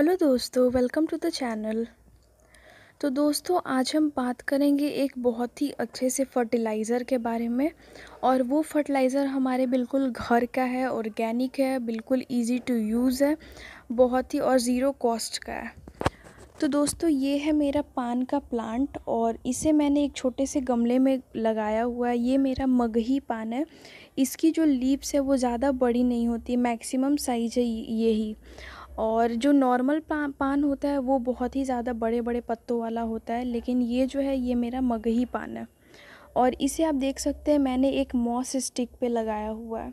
hello दोस्तों welcome to the channel तो दोस्तों आज हम बात करेंगे एक बहुत ही अच्छे से फर्टिलाइज़र के बारे में और वो फर्टिलाइज़र हमारे बिल्कुल घर का है ऑर्गेनिक है बिल्कुल इजी टू यूज़ है बहुत ही और ज़ीरो कॉस्ट का है तो दोस्तों ये है मेरा पान का प्लांट और इसे मैंने एक छोटे से गमले में लगाया हुआ है ये मेरा मगही पान है इसकी जो लीप्स है वो ज़्यादा बड़ी नहीं होती मैक्सिमम साइज है यही और जो नॉर्मल पान होता है वो बहुत ही ज़्यादा बड़े बड़े पत्तों वाला होता है लेकिन ये जो है ये मेरा मगही पान है और इसे आप देख सकते हैं मैंने एक मॉस स्टिक पे लगाया हुआ है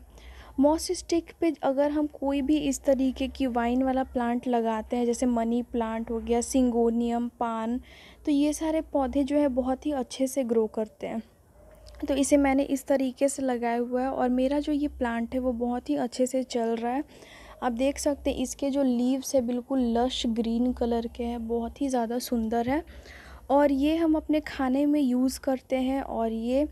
मॉस स्टिक पे अगर हम कोई भी इस तरीके की वाइन वाला प्लांट लगाते हैं जैसे मनी प्लांट हो गया सिंगोनियम पान तो ये सारे पौधे जो है बहुत ही अच्छे से ग्रो करते हैं तो इसे मैंने इस तरीके से लगाया हुआ है और मेरा जो ये प्लांट है वो बहुत ही अच्छे से चल रहा है आप देख सकते हैं इसके जो लीव्स है बिल्कुल लश ग्रीन कलर के हैं बहुत ही ज़्यादा सुंदर है और ये हम अपने खाने में यूज़ करते हैं और ये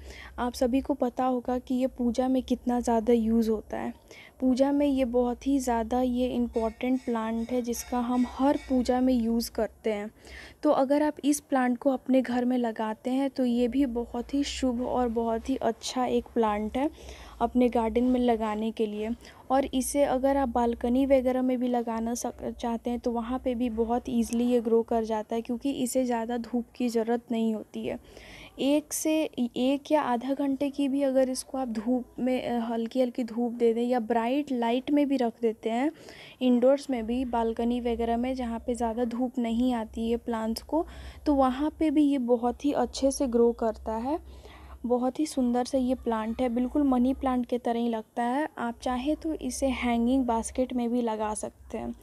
आप सभी को पता होगा कि ये पूजा में कितना ज़्यादा यूज़ होता है पूजा में ये बहुत ही ज़्यादा ये इम्पॉर्टेंट प्लांट है जिसका हम हर पूजा में यूज़ करते हैं तो अगर आप इस प्लांट को अपने घर में लगाते हैं तो ये भी बहुत ही शुभ और बहुत ही अच्छा एक प्लांट है अपने गार्डन में लगाने के लिए और इसे अगर आप बालकनी वगैरह में भी लगाना सक चाहते हैं तो वहाँ पे भी बहुत ईज़िली ये ग्रो कर जाता है क्योंकि इसे ज़्यादा धूप की ज़रूरत नहीं होती है एक से एक या आधा घंटे की भी अगर इसको आप धूप में हल्की हल्की धूप दे दें या ब्राइट लाइट में भी रख देते हैं इंडोर्स में भी बालकनी वगैरह में जहाँ पे ज़्यादा धूप नहीं आती है प्लांट्स को तो वहाँ पे भी ये बहुत ही अच्छे से ग्रो करता है बहुत ही सुंदर सा ये प्लांट है बिल्कुल मनी प्लांट के तरह ही लगता है आप चाहे तो इसे हैंगिंग बास्केट में भी लगा सकते हैं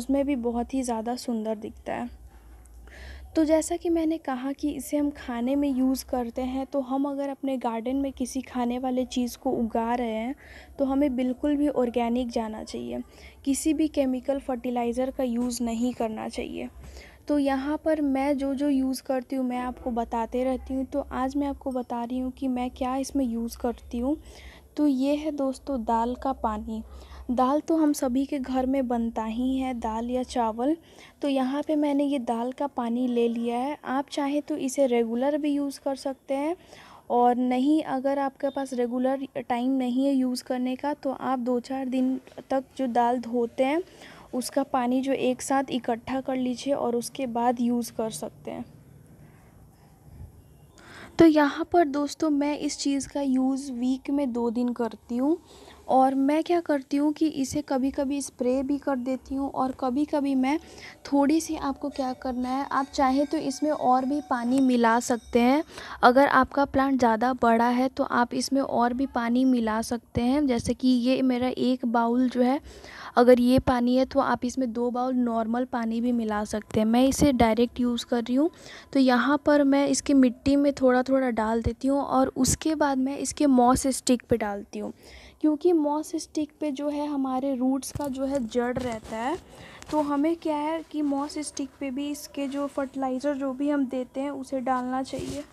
उसमें भी बहुत ही ज़्यादा सुंदर दिखता है तो जैसा कि मैंने कहा कि इसे हम खाने में यूज़ करते हैं तो हम अगर अपने गार्डन में किसी खाने वाले चीज़ को उगा रहे हैं तो हमें बिल्कुल भी ऑर्गेनिक जाना चाहिए किसी भी केमिकल फर्टिलाइज़र का यूज़ नहीं करना चाहिए तो यहाँ पर मैं जो जो यूज़ करती हूँ मैं आपको बताते रहती हूँ तो आज मैं आपको बता रही हूँ कि मैं क्या इसमें यूज़ करती हूँ तो ये है दोस्तों दाल का पानी दाल तो हम सभी के घर में बनता ही है दाल या चावल तो यहाँ पे मैंने ये दाल का पानी ले लिया है आप चाहें तो इसे रेगुलर भी यूज़ कर सकते हैं और नहीं अगर आपके पास रेगुलर टाइम नहीं है यूज़ करने का तो आप दो चार दिन तक जो दाल धोते हैं उसका पानी जो एक साथ इकट्ठा कर लीजिए और उसके बाद यूज़ कर सकते हैं तो यहाँ पर दोस्तों मैं इस चीज़ का यूज़ वीक में दो दिन करती हूँ और मैं क्या करती हूँ कि इसे कभी कभी स्प्रे भी कर देती हूँ और कभी कभी मैं थोड़ी सी आपको क्या करना है आप चाहे तो इसमें और भी पानी मिला सकते हैं अगर आपका प्लांट ज़्यादा बड़ा है तो आप इसमें और भी पानी मिला सकते हैं जैसे कि ये मेरा एक बाउल जो है अगर ये पानी है तो आप इसमें दो बाउल नॉर्मल पानी भी मिला सकते हैं मैं इसे डायरेक्ट यूज़ कर रही हूँ तो यहाँ पर मैं इसकी मिट्टी में थोड़ा थोड़ा डाल देती हूँ और उसके बाद मैं इसके मॉस स्टिक पे डालती हूँ क्योंकि मॉस स्टिक पे जो है हमारे रूट्स का जो है जड़ रहता है तो हमें क्या है कि मॉस स्टिक पे भी इसके जो फर्टिलाइज़र जो भी हम देते हैं उसे डालना चाहिए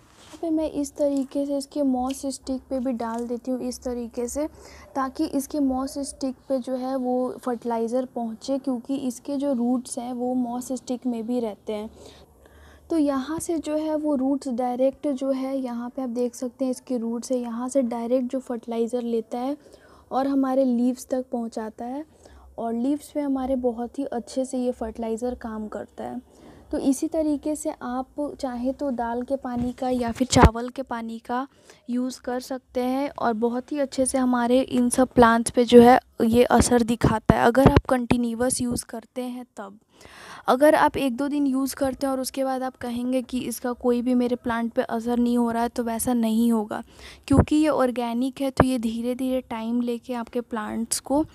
पे मैं इस तरीके से इसके मॉस स्टिक पे भी डाल देती हूँ इस तरीके से ताकि इसके मॉस स्टिक पे जो है वो फर्टिलाइज़र पहुँचे क्योंकि इसके जो रूट्स हैं वो मॉस स्टिक में भी रहते हैं तो यहाँ से जो है वो रूट्स डायरेक्ट जो है यहाँ पे आप देख सकते हैं इसके रूट्स है यहाँ से डायरेक्ट जो फर्टिलाइज़र लेता है और हमारे लीव्स तक पहुँचाता है और लीव्स पे हमारे बहुत ही अच्छे से ये फर्टिलाइज़र काम करता है तो इसी तरीके से आप चाहे तो दाल के पानी का या फिर चावल के पानी का यूज़ कर सकते हैं और बहुत ही अच्छे से हमारे इन सब प्लांट्स पे जो है ये असर दिखाता है अगर आप कंटिन्यूस यूज़ करते हैं तब अगर आप एक दो दिन यूज़ करते हैं और उसके बाद आप कहेंगे कि इसका कोई भी मेरे प्लांट पे असर नहीं हो रहा है तो वैसा नहीं होगा क्योंकि ये ऑर्गेनिक है तो ये धीरे धीरे टाइम लेके आपके प्लांट्स को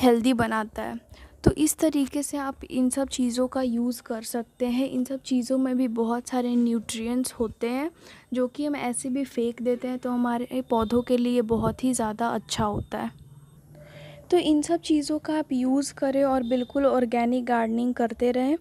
हेल्दी बनाता है तो इस तरीके से आप इन सब चीज़ों का यूज़ कर सकते हैं इन सब चीज़ों में भी बहुत सारे न्यूट्रिएंट्स होते हैं जो कि हम ऐसे भी फेंक देते हैं तो हमारे पौधों के लिए बहुत ही ज़्यादा अच्छा होता है तो इन सब चीज़ों का आप यूज़ करें और बिल्कुल ऑर्गेनिक गार्डनिंग करते रहें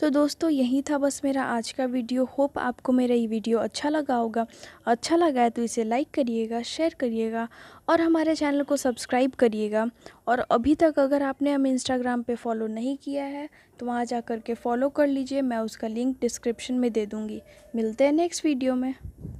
तो दोस्तों यही था बस मेरा आज का वीडियो होप आपको मेरा ये वीडियो अच्छा लगा होगा अच्छा लगा है तो इसे लाइक करिएगा शेयर करिएगा और हमारे चैनल को सब्सक्राइब करिएगा और अभी तक अगर आपने हमें इंस्टाग्राम पे फॉलो नहीं किया है तो वहाँ जा कर के फॉलो कर लीजिए मैं उसका लिंक डिस्क्रिप्शन में दे दूँगी मिलते हैं नेक्स्ट वीडियो में